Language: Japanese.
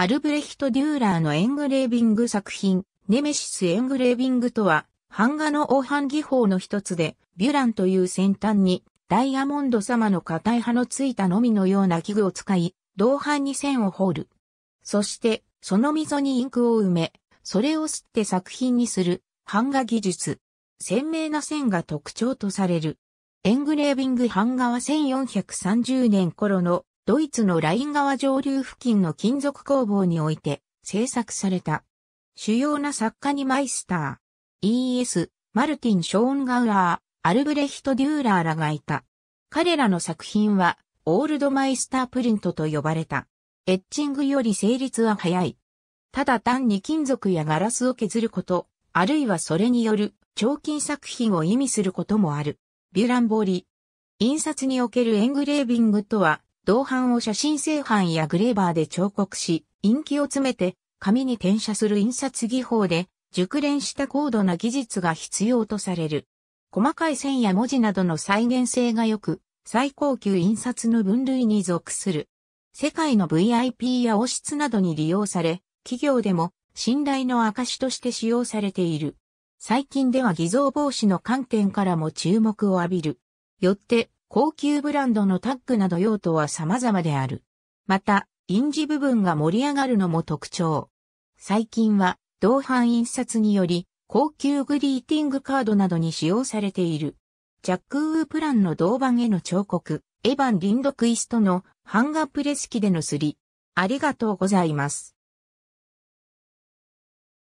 アルブレヒト・デューラーのエングレービング作品、ネメシス・エングレービングとは、版画の黄版技法の一つで、ビュランという先端に、ダイヤモンド様の硬い刃のついたのみのような器具を使い、銅版に線を彫る。そして、その溝にインクを埋め、それを吸って作品にする、版画技術。鮮明な線が特徴とされる。エングレービング版画は1430年頃のドイツのライン川上流付近の金属工房において制作された。主要な作家にマイスター、E.S., マルティン・ショーンガウラー、アルブレヒト・デューラーらがいた。彼らの作品は、オールドマイスタープリントと呼ばれた。エッチングより成立は早い。ただ単に金属やガラスを削ること、あるいはそれによる彫金作品を意味することもある。ビュランボリ。印刷におけるエングレービングとは、銅版を写真製版やグレーバーで彫刻し、陰気を詰めて紙に転写する印刷技法で、熟練した高度な技術が必要とされる。細かい線や文字などの再現性が良く、最高級印刷の分類に属する。世界の VIP や王室などに利用され、企業でも信頼の証として使用されている。最近では偽造防止の観点からも注目を浴びる。よって、高級ブランドのタッグなど用途は様々である。また、臨時部分が盛り上がるのも特徴。最近は、同伴印刷により、高級グリーティングカードなどに使用されている。ジャック・ウープランの銅板への彫刻、エヴァン・リンドクイストの版画プレス機でのすり。ありがとうございます。